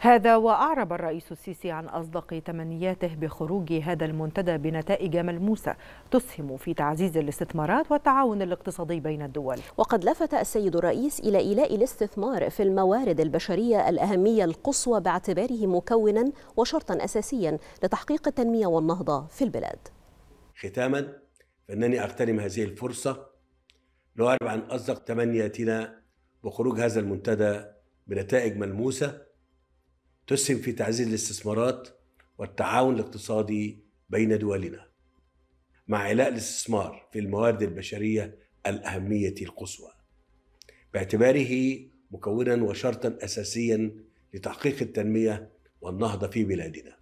هذا وأعرب الرئيس السيسي عن أصدق تمنياته بخروج هذا المنتدى بنتائج ملموسة تسهم في تعزيز الاستثمارات والتعاون الاقتصادي بين الدول وقد لفت السيد الرئيس إلى إيلاء الاستثمار في الموارد البشرية الأهمية القصوى باعتباره مكونا وشرطا أساسيا لتحقيق التنمية والنهضة في البلاد ختاما فإنني أغتنم هذه الفرصة لأعرب عن أصدق تمنياتنا بخروج هذا المنتدى بنتائج ملموسه تسهم في تعزيز الاستثمارات والتعاون الاقتصادي بين دولنا مع علاء الاستثمار في الموارد البشرية الأهمية القصوى باعتباره مكونا وشرطا أساسيا لتحقيق التنمية والنهضة في بلادنا